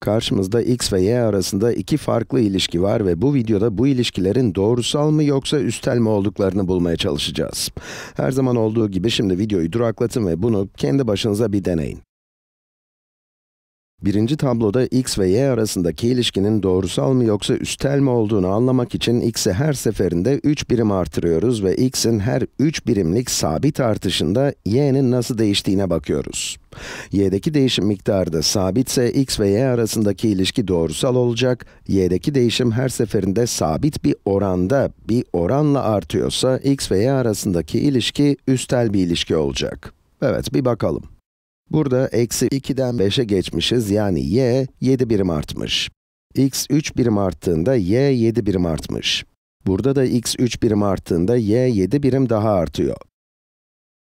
Karşımızda x ve y arasında iki farklı ilişki var ve bu videoda bu ilişkilerin doğrusal mı yoksa üstel mi olduklarını bulmaya çalışacağız. Her zaman olduğu gibi şimdi videoyu duraklatın ve bunu kendi başınıza bir deneyin. Birinci tabloda x ve y arasındaki ilişkinin doğrusal mı yoksa üstel mi olduğunu anlamak için x'i her seferinde 3 birim artırıyoruz ve x'in her 3 birimlik sabit artışında y'nin nasıl değiştiğine bakıyoruz. y'deki değişim miktarı da sabitse x ve y arasındaki ilişki doğrusal olacak, y'deki değişim her seferinde sabit bir oranda, bir oranla artıyorsa x ve y arasındaki ilişki üstel bir ilişki olacak. Evet, bir bakalım. Burada eksi 2'den 5'e geçmişiz, yani y 7 birim artmış. x 3 birim arttığında y 7 birim artmış. Burada da x 3 birim arttığında y 7 birim daha artıyor.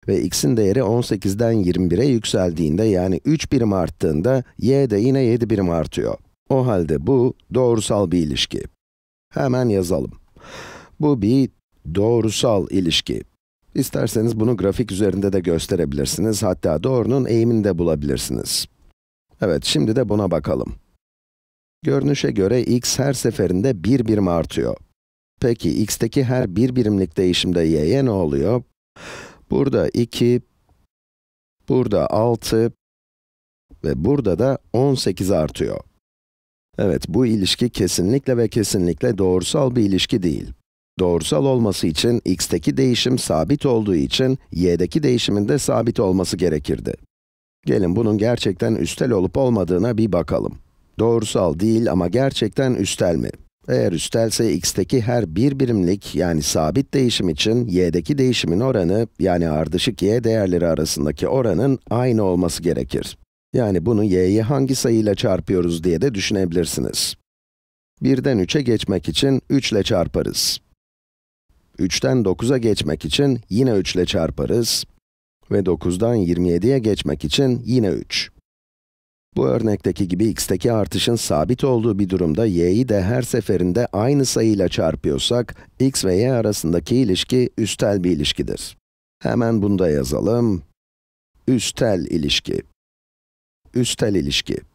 Ve x'in değeri 18'den 21'e yükseldiğinde, yani 3 birim arttığında y de yine 7 birim artıyor. O halde bu doğrusal bir ilişki. Hemen yazalım. Bu bir doğrusal ilişki. İsterseniz bunu grafik üzerinde de gösterebilirsiniz, hatta doğrunun eğimini de bulabilirsiniz. Evet, şimdi de buna bakalım. Görünüşe göre x her seferinde 1 birim artıyor. Peki, x'teki her 1 bir birimlik değişimde y'ye ne oluyor? Burada 2, burada 6 ve burada da 18 artıyor. Evet, bu ilişki kesinlikle ve kesinlikle doğrusal bir ilişki değil. Doğrusal olması için x'teki değişim sabit olduğu için y'deki değişimin de sabit olması gerekirdi. Gelin bunun gerçekten üstel olup olmadığına bir bakalım. Doğrusal değil ama gerçekten üstel mi? Eğer üstelse x'teki her bir birimlik yani sabit değişim için y'deki değişimin oranı yani ardışık y değerleri arasındaki oranın aynı olması gerekir. Yani bunu y'yi hangi sayıyla çarpıyoruz diye de düşünebilirsiniz. 1'den 3'e geçmek için 3 ile çarparız. 3'ten 9'a geçmek için yine 3 ile çarparız ve 9'dan 27'ye geçmek için yine 3. Bu örnekteki gibi x'teki artışın sabit olduğu bir durumda y'yi de her seferinde aynı sayıyla çarpıyorsak, x ve y arasındaki ilişki üstel bir ilişkidir. Hemen bunu da yazalım. Üstel ilişki. Üstel ilişki.